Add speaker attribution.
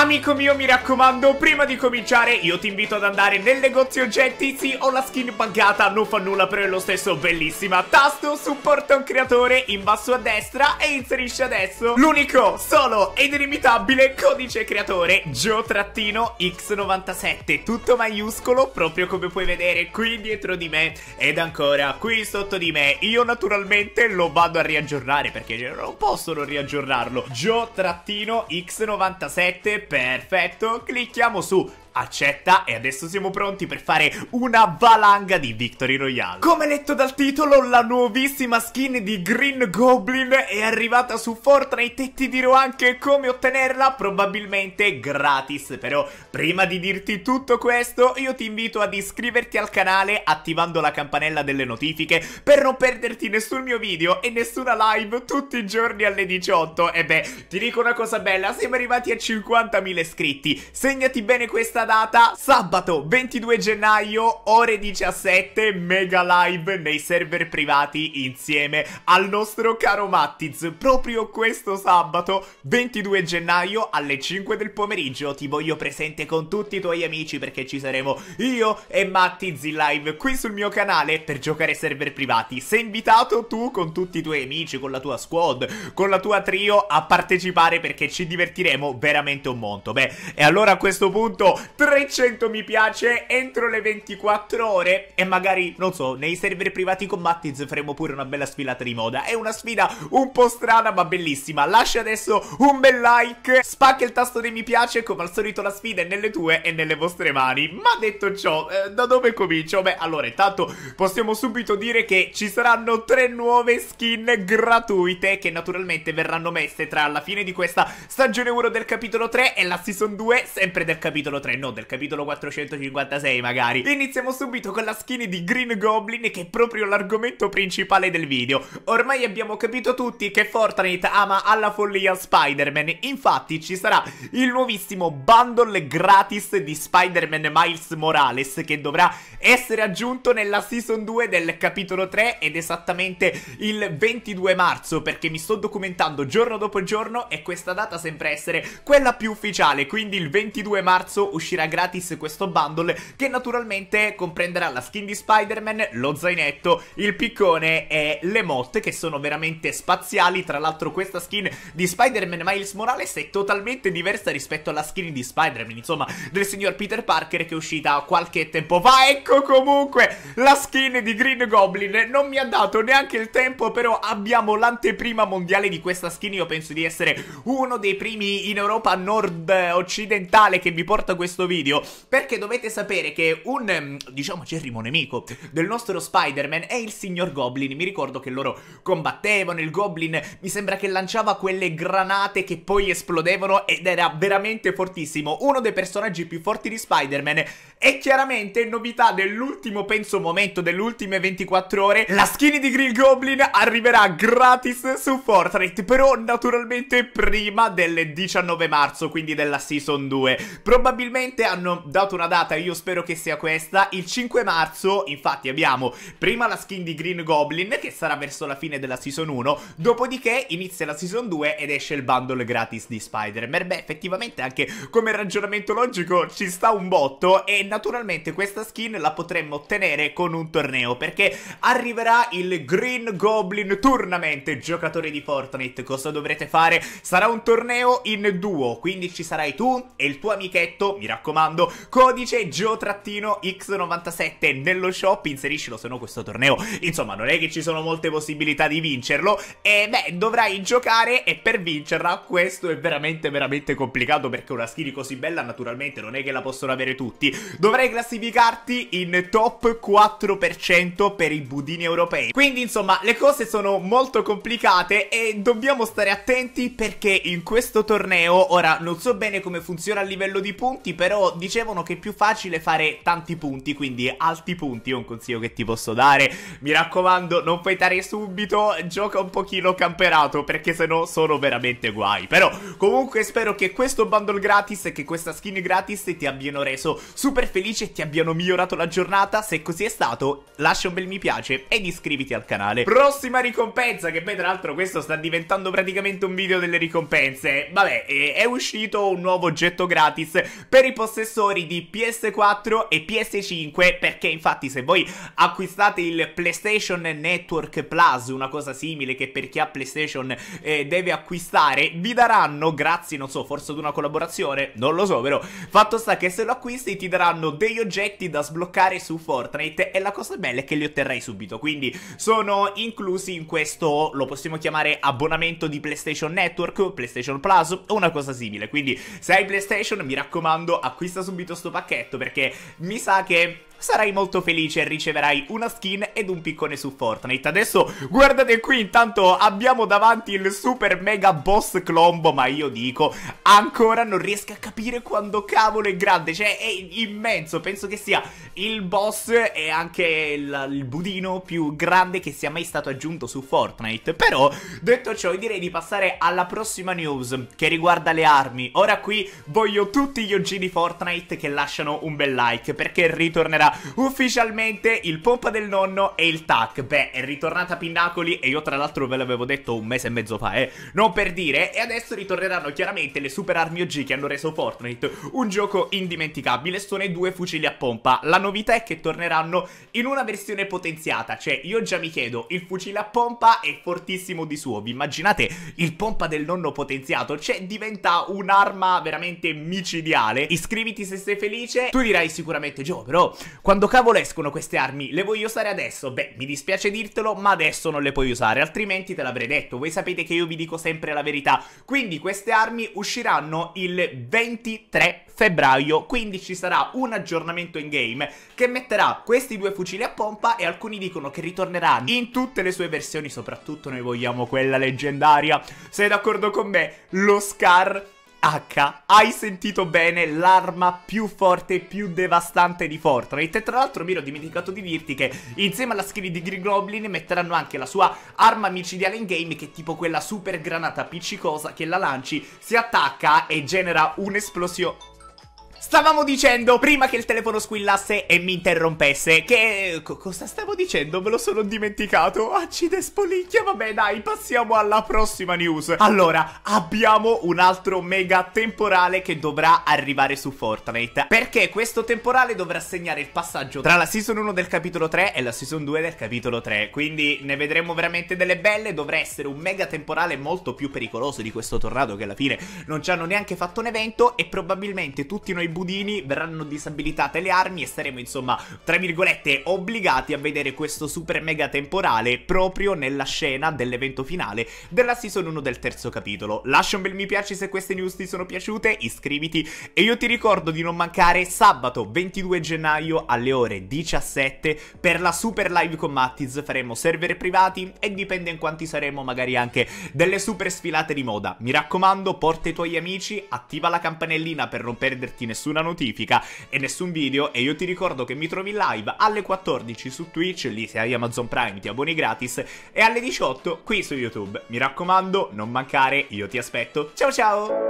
Speaker 1: Amico mio mi raccomando prima di cominciare io ti invito ad andare nel negozio oggetti Sì ho la skin bancata non fa nulla però è lo stesso bellissima Tasto supporta un creatore in basso a destra e inserisci adesso L'unico solo ed inimitabile codice creatore Gio-X97 Tutto maiuscolo proprio come puoi vedere qui dietro di me Ed ancora qui sotto di me Io naturalmente lo vado a riaggiornare perché non posso non riaggiornarlo Gio-X97 perfetto, clicchiamo su accetta e adesso siamo pronti per fare una valanga di Victory Royale. Come letto dal titolo, la nuovissima skin di Green Goblin è arrivata su Fortnite e ti dirò anche come ottenerla, probabilmente gratis. Però prima di dirti tutto questo, io ti invito ad iscriverti al canale attivando la campanella delle notifiche per non perderti nessun mio video e nessuna live tutti i giorni alle 18. E beh, ti dico una cosa bella, siamo arrivati a 50.000 iscritti. Segnati bene questa questa data sabato 22 gennaio ore 17 mega live nei server privati insieme al nostro caro Mattiz proprio questo sabato 22 gennaio alle 5 del pomeriggio ti voglio presente con tutti i tuoi amici perché ci saremo io e Mattiz in live qui sul mio canale per giocare server privati sei invitato tu con tutti i tuoi amici con la tua squad con la tua trio a partecipare perché ci divertiremo veramente un monto beh e allora a questo punto 300 mi piace entro le 24 ore e magari, non so, nei server privati con Mattiz faremo pure una bella sfilata di moda. È una sfida un po' strana ma bellissima. Lascia adesso un bel like, spacca il tasto dei mi piace, come al solito la sfida è nelle tue e nelle vostre mani. Ma detto ciò, eh, da dove comincio? Beh, allora intanto possiamo subito dire che ci saranno tre nuove skin gratuite che naturalmente verranno messe tra la fine di questa stagione 1 del capitolo 3 e la season 2 sempre del capitolo 3. No, o del capitolo 456 magari. Iniziamo subito con la skin di Green Goblin che è proprio l'argomento principale del video. Ormai abbiamo capito tutti che Fortnite ama alla follia Spider-Man, infatti ci sarà il nuovissimo bundle gratis di Spider-Man Miles Morales che dovrà essere aggiunto nella season 2 del capitolo 3 ed esattamente il 22 marzo perché mi sto documentando giorno dopo giorno e questa data sembra essere quella più ufficiale, quindi il 22 marzo uscirà uscirà gratis questo bundle che naturalmente comprenderà la skin di Spider-Man, lo zainetto, il piccone e le motte che sono veramente spaziali. Tra l'altro questa skin di Spider-Man Miles Morales è totalmente diversa rispetto alla skin di Spider-Man, insomma, del signor Peter Parker che è uscita qualche tempo fa. Ecco comunque la skin di Green Goblin. Non mi ha dato neanche il tempo, però abbiamo l'anteprima mondiale di questa skin. Io penso di essere uno dei primi in Europa nord-occidentale che vi porta questo questo video perché dovete sapere che un, mm, diciamo, cerrimo nemico del nostro Spider-Man è il signor Goblin. Mi ricordo che loro combattevano il Goblin, mi sembra che lanciava quelle granate che poi esplodevano ed era veramente fortissimo. Uno dei personaggi più forti di Spider-Man e chiaramente novità dell'ultimo, penso, momento, delle ultime 24 ore, la skin di Green Goblin arriverà gratis su Fortnite, però naturalmente prima del 19 marzo, quindi della Season 2. Probabilmente finalmente hanno dato una data, io spero che sia questa, il 5 marzo, infatti abbiamo prima la skin di Green Goblin che sarà verso la fine della season 1, dopodiché inizia la season 2 ed esce il bundle gratis di Spider-Man. Beh, effettivamente anche come ragionamento logico ci sta un botto e naturalmente questa skin la potremmo ottenere con un torneo perché arriverà il Green Goblin Tournament, giocatore di Fortnite, cosa dovrete fare? Sarà un torneo in duo, quindi ci sarai tu e il tuo amichetto, mi raccomando raccomando codice Gio-X97 nello shop, inseriscilo se no questo torneo, insomma non è che ci sono molte possibilità di vincerlo e beh dovrai giocare e per vincerla questo è veramente veramente complicato perché una skill così bella naturalmente non è che la possono avere tutti, dovrai classificarti in top 4% per i budini europei, quindi insomma le cose sono molto complicate e dobbiamo stare attenti perché in questo torneo, ora non so bene come funziona a livello di punti però però dicevano che è più facile fare tanti punti, quindi alti punti è un consiglio che ti posso dare. Mi raccomando, non fetare subito, gioca un pochino camperato, perché sennò sono veramente guai. Però, comunque spero che questo bundle gratis e che questa skin gratis ti abbiano reso super felice e ti abbiano migliorato la giornata. Se così è stato, lascia un bel mi piace ed iscriviti al canale. Prossima ricompensa, che poi tra l'altro questo sta diventando praticamente un video delle ricompense. Vabbè, eh, è uscito un nuovo oggetto gratis per i possessori di PS4 e PS5 perché infatti se voi acquistate il PlayStation Network Plus, una cosa simile che per chi ha PlayStation eh, deve acquistare, vi daranno, grazie non so, forse ad una collaborazione, non lo so però, fatto sta che se lo acquisti ti daranno degli oggetti da sbloccare su Fortnite e la cosa bella è che li otterrai subito, quindi sono inclusi in questo, lo possiamo chiamare abbonamento di PlayStation Network, PlayStation Plus o una cosa simile, quindi se hai PlayStation mi raccomando acquistate acquista subito sto pacchetto perché mi sa che sarai molto felice e riceverai una skin ed un piccone su Fortnite. Adesso guardate qui, intanto abbiamo davanti il super mega boss Clombo, ma io dico, ancora non riesco a capire quando cavolo è grande, cioè è immenso, penso che sia il boss e anche il, il budino più grande che sia mai stato aggiunto su Fortnite. Però, detto ciò, direi di passare alla prossima news che riguarda le armi. Ora qui voglio tutti gli OG di Fortnite che lasciano un bel like perché ritornerà ufficialmente il pompa del nonno e il tac Beh, è ritornata Pinnacoli e io tra l'altro ve l'avevo detto un mese e mezzo fa, eh Non per dire, e adesso ritorneranno chiaramente le super armi OG che hanno reso Fortnite un gioco indimenticabile Sono i due fucili a pompa La novità è che torneranno in una versione potenziata Cioè, io già mi chiedo, il fucile a pompa è fortissimo di suo Vi immaginate il pompa del nonno potenziato? Cioè, diventa un'arma veramente micidiale Iscriviti se sei felice Tu dirai sicuramente, Gio, però quando cavolo escono queste armi, le voglio usare adesso? Beh, mi dispiace dirtelo, ma adesso non le puoi usare, altrimenti te l'avrei detto. Voi sapete che io vi dico sempre la verità. Quindi queste armi usciranno il 23 febbraio, quindi ci sarà un aggiornamento in game che metterà questi due fucili a pompa e alcuni dicono che ritornerà in tutte le sue versioni, soprattutto noi vogliamo quella leggendaria. Sei d'accordo con me? Lo Scar H, hai sentito bene l'arma più forte e più devastante di Fortnite E tra l'altro mi ero dimenticato di dirti che insieme alla skin di Green Goblin metteranno anche la sua arma micidiale in game Che è tipo quella super granata appiccicosa che la lanci, si attacca e genera un'esplosione Stavamo dicendo prima che il telefono squillasse e mi interrompesse che... Co cosa stavo dicendo? Me lo sono dimenticato. Accide spolicchia. Vabbè dai, passiamo alla prossima news. Allora, abbiamo un altro mega temporale che dovrà arrivare su Fortnite. Perché questo temporale dovrà segnare il passaggio tra la season 1 del capitolo 3 e la season 2 del capitolo 3. Quindi ne vedremo veramente delle belle. Dovrà essere un mega temporale molto più pericoloso di questo tornado che alla fine non ci hanno neanche fatto un evento e probabilmente tutti noi buoni budini, verranno disabilitate le armi e saremo insomma, tra virgolette, obbligati a vedere questo super mega temporale proprio nella scena dell'evento finale della season 1 del terzo capitolo. Lascia un bel mi piace se queste news ti sono piaciute, iscriviti e io ti ricordo di non mancare sabato 22 gennaio alle ore 17 per la super live con Mattis, faremo server privati e dipende in quanti saremo magari anche delle super sfilate di moda. Mi raccomando, porta i tuoi amici, attiva la campanellina per non perderti nessuno nessuna notifica e nessun video e io ti ricordo che mi trovi live alle 14 su Twitch, lì se hai Amazon Prime ti abboni gratis e alle 18 qui su YouTube. Mi raccomando, non mancare, io ti aspetto. Ciao ciao!